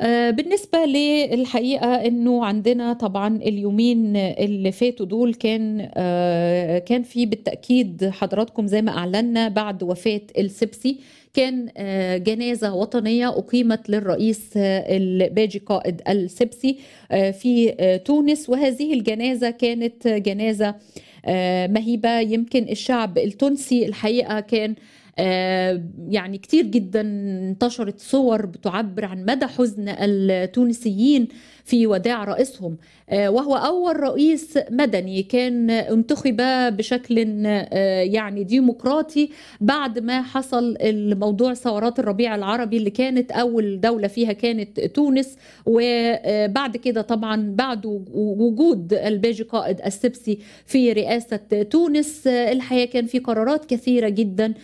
آه، بالنسبة للحقيقة انه عندنا طبعا اليومين اللي فاتوا دول كان آه، كان في بالتأكيد حضراتكم زي ما اعلنا بعد وفاة السبسي كان آه، جنازة وطنية أقيمت للرئيس الباجي قائد السبسي في تونس وهذه الجنازة كانت جنازة مهيبة يمكن الشعب التونسي الحقيقة كان آه، يعني كتير جدا انتشرت صور بتعبر عن مدى حزن التونسيين في وداع رئيسهم آه، وهو أول رئيس مدني كان انتخب بشكل آه، يعني ديمقراطي بعد ما حصل الموضوع ثورات الربيع العربي اللي كانت أول دولة فيها كانت تونس وبعد كده طبعا بعد وجود الباجي قائد السبسي في رئاسة تونس الحقيقة كان في قرارات كثيرة جدا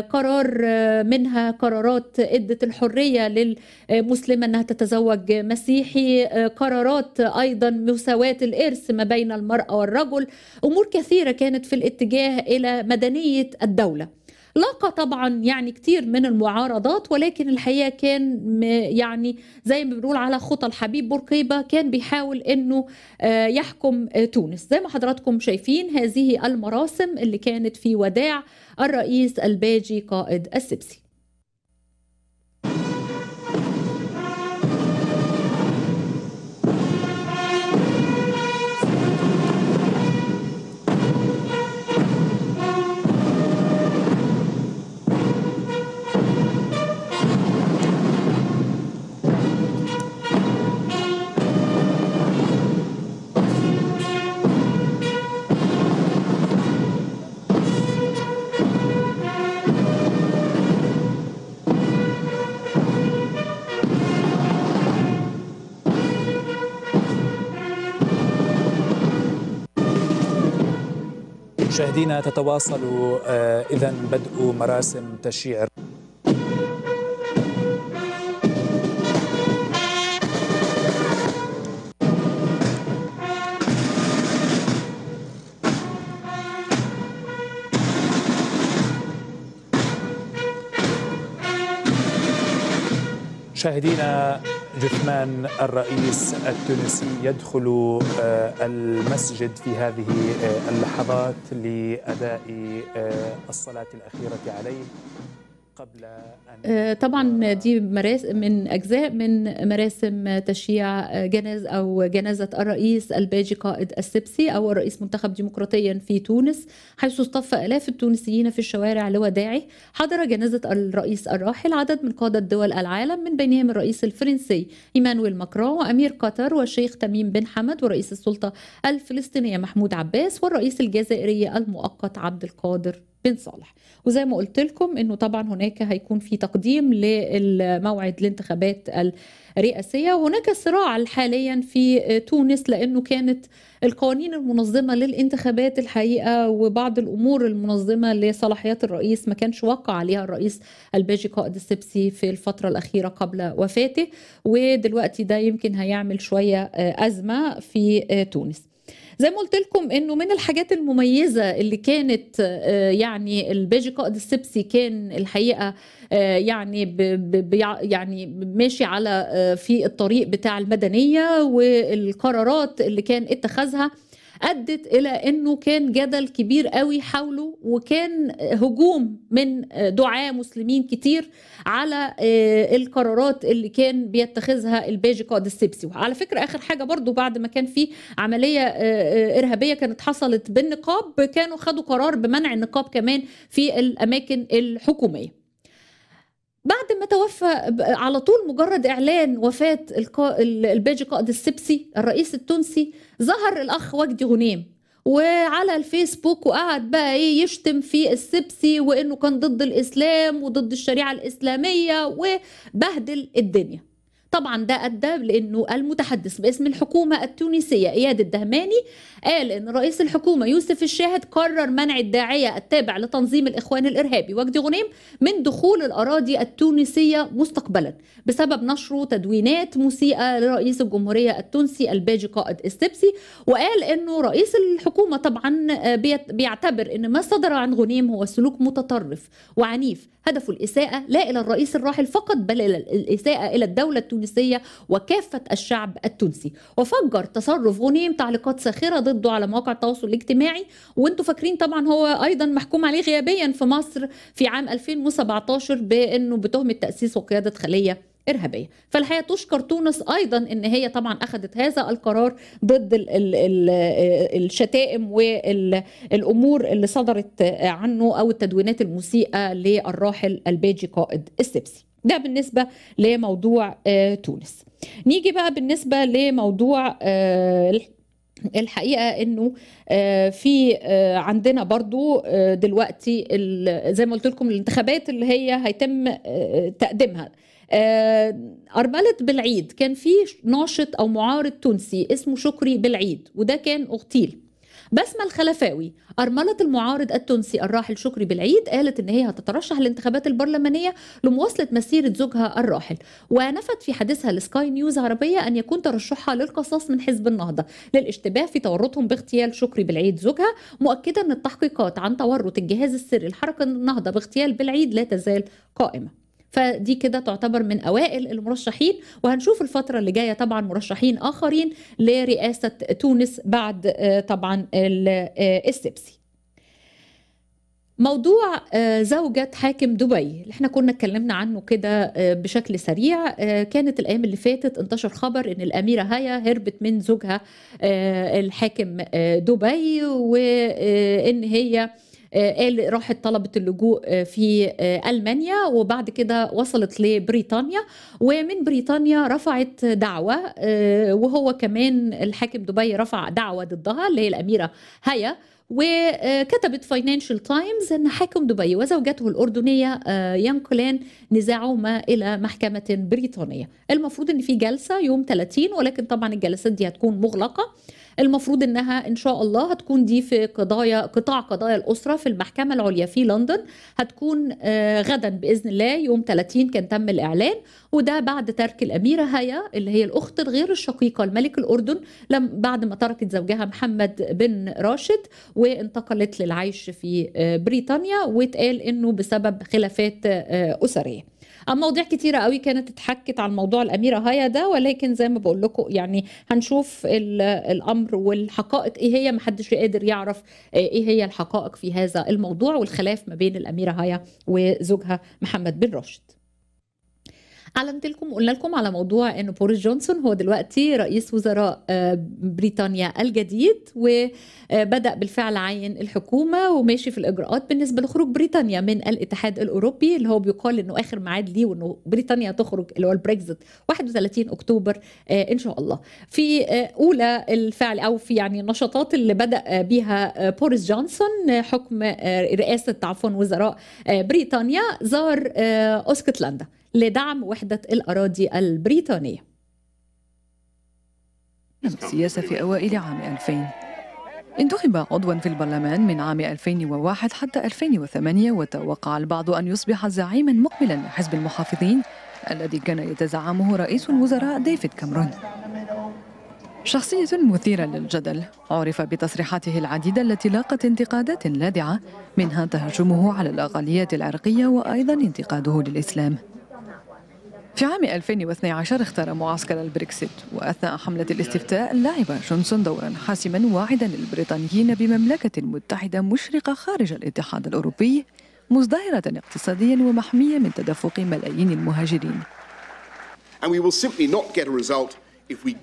قرار آه، منها قرارات ادت الحريه للمسلمه انها تتزوج مسيحي آه، قرارات ايضا مساواه الارث ما بين المراه والرجل امور كثيره كانت في الاتجاه الى مدنيه الدوله لاقى طبعا يعني كتير من المعارضات ولكن الحقيقه كان يعني زي ما بنقول على خطى الحبيب بورقيبه كان بيحاول انه آه، يحكم آه، تونس زي ما حضراتكم شايفين هذه المراسم اللي كانت في وداع الرئيس الباجي قائد السبسي مشاهدينا تتواصل آه، اذا بدء مراسم تشييع مشاهدينا جثمان الرئيس التونسي يدخل آه، المسجد في هذه آه، اللحظات لأداء آه، الصلاة الأخيرة عليه قبل أن آه، طبعا دي مراسم من أجزاء من مراسم تشييع جناز أو جنازة الرئيس الباجي قائد السبسي أو الرئيس منتخب ديمقراطيا في تونس حيث اصطف آلاف التونسيين في الشوارع لوداعه حضر جنازة الرئيس الراحل عدد من قادة دول العالم من بينهم الرئيس الفرنسي إيمانويل ماكرون وأمير قطر والشيخ تميم بن حمد ورئيس السلطة الفلسطينية محمود عباس والرئيس الجزائري المؤقت عبد القادر بن صالح وزي ما قلت لكم انه طبعا هناك هيكون في تقديم للموعد الانتخابات الرئاسيه وهناك صراع حاليا في تونس لانه كانت القوانين المنظمه للانتخابات الحقيقه وبعض الامور المنظمه لصلاحيات الرئيس ما كانش وقع عليها الرئيس الباجي قائد السبسي في الفتره الاخيره قبل وفاته ودلوقتي ده يمكن هيعمل شويه ازمه في تونس زي ما قلت لكم انه من الحاجات المميزه اللي كانت آه، يعني الباجي قائد السبسي كان الحقيقه آه، يعني ب يعني ماشي على آه، في الطريق بتاع المدنيه والقرارات اللي كان اتخذها ادت الى انه كان جدل كبير قوي حوله وكان هجوم من دعاه مسلمين كتير على آه، القرارات اللي كان بيتخذها الباجي قائد السبسي وعلى فكره اخر حاجه برضو بعد ما كان في عمليه آه، آه، ارهابيه كانت حصلت بالنقاب كانوا خدوا قرار بمنع النقاب كمان في الاماكن الحكوميه بعد ما توفى على طول مجرد اعلان وفاه الباجي قائد السبسي الرئيس التونسي ظهر الاخ وجدي غنيم وعلى الفيسبوك وقعد بقى ايه يشتم في السبسي وانه كان ضد الاسلام وضد الشريعه الاسلاميه وبهدل الدنيا طبعا ده ادى لانه المتحدث باسم الحكومه التونسيه اياد الدهماني قال ان رئيس الحكومه يوسف الشاهد قرر منع الداعيه التابع لتنظيم الاخوان الارهابي وجدي غنيم من دخول الاراضي التونسيه مستقبلا بسبب نشره تدوينات مسيئه لرئيس الجمهوريه التونسي الباجي قائد السبسي وقال انه رئيس الحكومه طبعا آه، بيعتبر ان ما صدر عن غنيم هو سلوك متطرف وعنيف هدفه الاساءه لا الى الرئيس الراحل فقط بل الى الاساءه الى الدوله التونسيه التونسية وكافة الشعب التونسي وفجر تصرف غنيم تعليقات ساخرة ضده على مواقع التواصل الاجتماعي وانتوا فاكرين طبعا هو أيضا محكوم عليه غيابيا في مصر في عام 2017 بأنه بتهمة تأسيس وقيادة خلية إرهابية فالحقيقة تشكر تونس أيضا أن هي طبعا أخذت هذا القرار ضد الـ الـ الـ الشتائم والأمور اللي صدرت عنه أو التدوينات المسيئة للراحل الباجي قائد السبسي ده بالنسبه لموضوع آه، تونس نيجي بقى بالنسبه لموضوع آه، الحقيقه انه آه، في عندنا برضو دلوقتي زي ما قلت لكم الانتخابات اللي هي هيتم تقديمها أرملة بالعيد كان في ناشط أو معارض تونسي اسمه شكري بالعيد وده كان أغتيل بسمة الخلفاوي أرملة المعارض التونسي الراحل شكري بالعيد قالت إن هي هتترشح للانتخابات البرلمانية لمواصلة مسيرة زوجها الراحل ونفت في حديثها لسكاي نيوز عربية أن يكون ترشحها للقصاص من حزب النهضة للاشتباه في تورطهم باغتيال شكري بالعيد زوجها مؤكدة أن التحقيقات عن تورط الجهاز السري لحركة النهضة باغتيال بالعيد لا تزال قائمة فدي كده تعتبر من اوائل المرشحين وهنشوف الفتره اللي جايه طبعا مرشحين اخرين لرئاسه تونس بعد آه، طبعا آه، السبسي موضوع آه، زوجة حاكم دبي اللي احنا كنا اتكلمنا عنه كده بشكل سريع كانت الأيام اللي فاتت انتشر خبر ان الأميرة هيا هربت من زوجها الحاكم دبي وان هي آه، قال راحت طلبت اللجوء آه، في آه، ألمانيا وبعد كده وصلت لبريطانيا ومن بريطانيا رفعت دعوة وهو كمان الحاكم دبي رفع دعوة ضدها اللي هي الأميرة هيا وكتبت فاينانشال تايمز ان حاكم دبي وزوجته الاردنيه ينقلان نزاعهما الى محكمه بريطانيه المفروض ان في جلسه يوم 30 ولكن طبعا الجلسات دي هتكون مغلقه المفروض انها ان شاء الله هتكون دي في قضايا قطاع قضايا الاسره في المحكمه العليا في لندن هتكون آه، غدا باذن الله يوم 30 كان تم الاعلان وده بعد ترك الاميره هيا اللي هي الاخت الغير الشقيقه لملك الاردن لم بعد ما تركت زوجها محمد بن راشد وانتقلت للعيش في آه، بريطانيا واتقال انه بسبب خلافات آه، اسريه مواضيع كتيره قوي كانت اتحكت عن موضوع الاميره هيا ده ولكن زي ما بقول لكم يعني هنشوف الامر والحقائق ايه هي محدش قادر يعرف ايه هي الحقائق في هذا الموضوع والخلاف ما بين الاميره هيا وزوجها محمد بن راشد اعلنت لكم قلنا لكم على موضوع انه بوريس جونسون هو دلوقتي رئيس وزراء آه، بريطانيا الجديد وبدا بالفعل عين الحكومه وماشي في الاجراءات بالنسبه لخروج بريطانيا من الاتحاد الاوروبي اللي هو بيقال انه اخر ميعاد ليه وانه بريطانيا تخرج اللي هو البريكزت 31 اكتوبر آه، ان شاء الله في آه، اولى الفعل او في يعني النشاطات اللي بدا بيها بوريس جونسون حكم رئاسه عفوا وزراء بريطانيا زار اسكتلندا لدعم وحدة الأراضي البريطانية السياسة في أوائل عام 2000 انتخب عضوا في البرلمان من عام 2001 حتى 2008 وتوقع البعض أن يصبح زعيما مقبلا لحزب المحافظين الذي كان يتزعمه رئيس الوزراء ديفيد كامرون شخصية مثيرة للجدل عرف بتصريحاته العديدة التي لاقت انتقادات لاذعة منها تهجمه على الأقليات العرقية وأيضا انتقاده للإسلام في عام 2012 اختار معسكر البريكسيت وأثناء حملة الاستفتاء لعب جونسون دورا حاسما واعدا للبريطانيين بمملكة متحدة مشرقة خارج الاتحاد الأوروبي مزدهرة اقتصاديا ومحمية من تدفق ملايين المهاجرين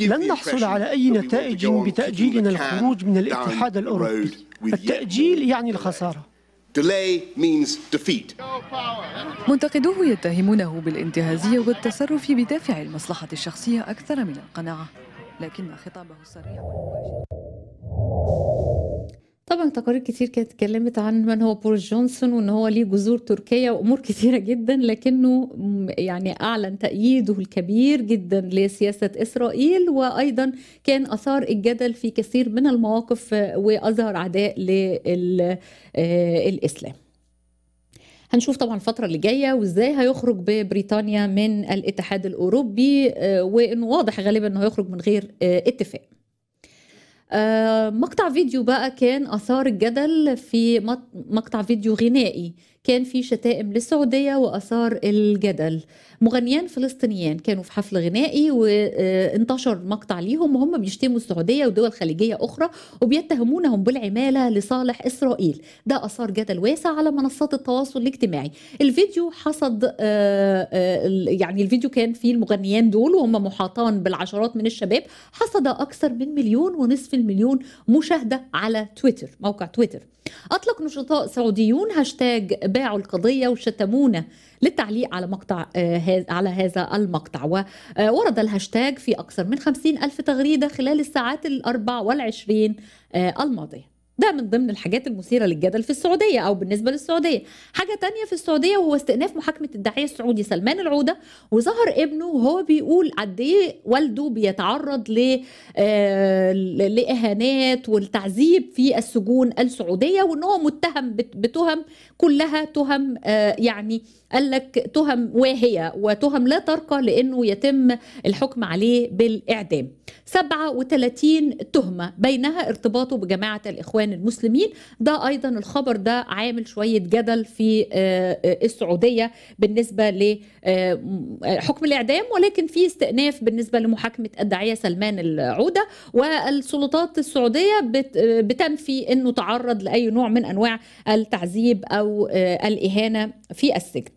لن نحصل على أي نتائج بتأجيلنا الخروج من الاتحاد الأوروبي التأجيل يعني الخسارة منتقدوه يتهمونه بالانتهازية والتصرف بدافع المصلحة الشخصية أكثر من القناعة لكن خطابه الصريح والمباشر تقارير كتير كانت اتكلمت عن من هو بوريس جونسون وان هو ليه جذور تركيه وامور كتيره جدا لكنه يعني اعلن تأييده الكبير جدا لسياسه اسرائيل وايضا كان اثار الجدل في كثير من المواقف واظهر عداء للاسلام. آه، هنشوف طبعا الفترة اللي جاية وازاي هيخرج ببريطانيا من الاتحاد الأوروبي آه، وإنه واضح غالبا إنه هيخرج من غير آه، اتفاق. آه، مقطع فيديو بقى كان أثار الجدل في مقطع فيديو غنائي كان في شتائم للسعودية وأثار الجدل مغنيان فلسطينيان كانوا في حفل غنائي وانتشر مقطع ليهم وهم بيشتموا السعودية ودول خليجية أخرى وبيتهمونهم بالعمالة لصالح إسرائيل ده أثار جدل واسع على منصات التواصل الاجتماعي الفيديو حصد آه، آه، يعني الفيديو كان فيه المغنيان دول وهم محاطان بالعشرات من الشباب حصد أكثر من مليون ونصف المليون مشاهدة على تويتر موقع تويتر أطلق نشطاء سعوديون هاشتاج باعوا القضية وشتمونا للتعليق على مقطع آه، على هذا المقطع وورد آه، الهاشتاج في أكثر من خمسين ألف تغريدة خلال الساعات الأربع والعشرين آه، الماضية ده من ضمن الحاجات المثيرة للجدل في السعودية أو بالنسبة للسعودية حاجة تانية في السعودية وهو استئناف محاكمة الداعية السعودي سلمان العودة وظهر ابنه وهو بيقول قد إيه والده بيتعرض ل آه، لإهانات والتعذيب في السجون السعودية وإن هو متهم بتهم كلها تهم آه، يعني قال لك تهم واهية وتهم لا ترقى لأنه يتم الحكم عليه بالإعدام 37 تهمة بينها ارتباطه بجماعة الإخوان المسلمين ده أيضا الخبر ده عامل شوية جدل في آه، آه، السعودية بالنسبة لحكم آه، الإعدام ولكن في استئناف بالنسبة لمحاكمة الداعية سلمان العودة والسلطات السعودية بتنفي أنه تعرض لأي نوع من أنواع التعذيب أو الإهانة في السجن